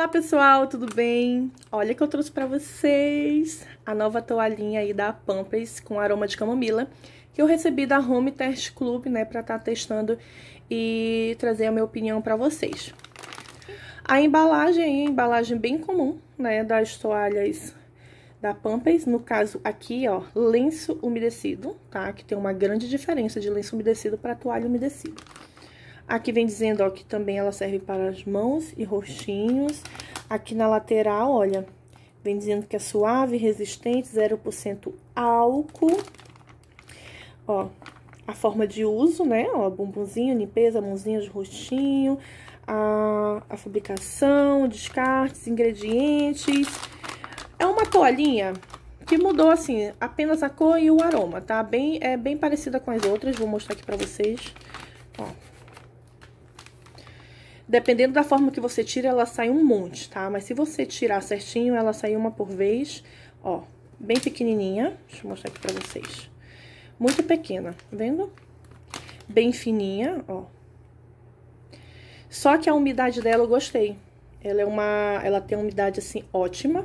Olá pessoal, tudo bem? Olha que eu trouxe para vocês a nova toalhinha aí da Pampers com aroma de camomila que eu recebi da Home Test Club, né, para estar tá testando e trazer a minha opinião para vocês. A embalagem é embalagem bem comum, né, das toalhas da Pampers, no caso aqui, ó, lenço umedecido, tá? Que tem uma grande diferença de lenço umedecido para toalha umedecida. Aqui vem dizendo, ó, que também ela serve para as mãos e roxinhos. Aqui na lateral, olha, vem dizendo que é suave, resistente, 0% álcool. Ó, a forma de uso, né? Ó, bumbumzinho, limpeza, mãozinha de roxinho. a, a fabricação, descartes, ingredientes. É uma toalhinha que mudou, assim, apenas a cor e o aroma, tá? Bem, é bem parecida com as outras, vou mostrar aqui pra vocês. Ó. Dependendo da forma que você tira, ela sai um monte, tá? Mas se você tirar certinho, ela sai uma por vez, ó, bem pequenininha. Deixa eu mostrar aqui pra vocês. Muito pequena, tá vendo? Bem fininha, ó. Só que a umidade dela eu gostei. Ela é uma... Ela tem umidade, assim, ótima.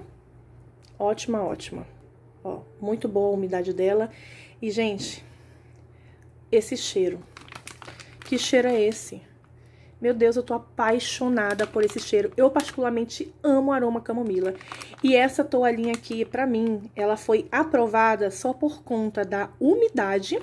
Ótima, ótima. Ó, muito boa a umidade dela. E, gente, esse cheiro. Que cheiro é esse? Meu Deus, eu tô apaixonada por esse cheiro. Eu particularmente amo aroma camomila. E essa toalhinha aqui, pra mim, ela foi aprovada só por conta da umidade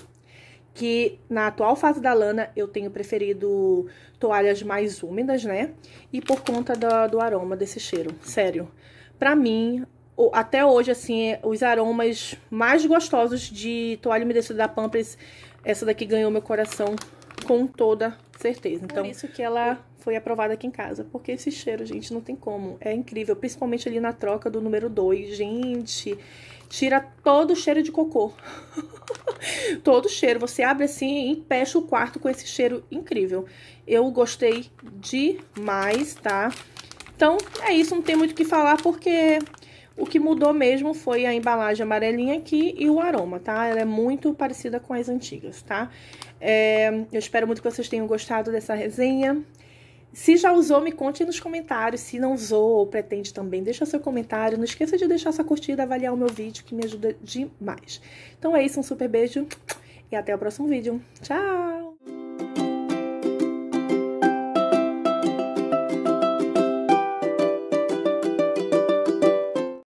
que na atual fase da lana eu tenho preferido toalhas mais úmidas, né? E por conta do, do aroma desse cheiro, sério. Pra mim, até hoje, assim, os aromas mais gostosos de toalha umedecida da Pampers, essa daqui ganhou meu coração com toda certeza. Então, Por isso que ela foi aprovada aqui em casa. Porque esse cheiro, gente, não tem como. É incrível. Principalmente ali na troca do número 2. Gente, tira todo o cheiro de cocô. todo o cheiro. Você abre assim e fecha o quarto com esse cheiro incrível. Eu gostei demais, tá? Então, é isso. Não tem muito o que falar porque o que mudou mesmo foi a embalagem amarelinha aqui e o aroma, tá? Ela é muito parecida com as antigas, tá? É, eu espero muito que vocês tenham gostado dessa resenha. Se já usou, me conte nos comentários. Se não usou ou pretende também, deixa seu comentário. Não esqueça de deixar sua curtida, avaliar o meu vídeo, que me ajuda demais. Então é isso, um super beijo e até o próximo vídeo. Tchau!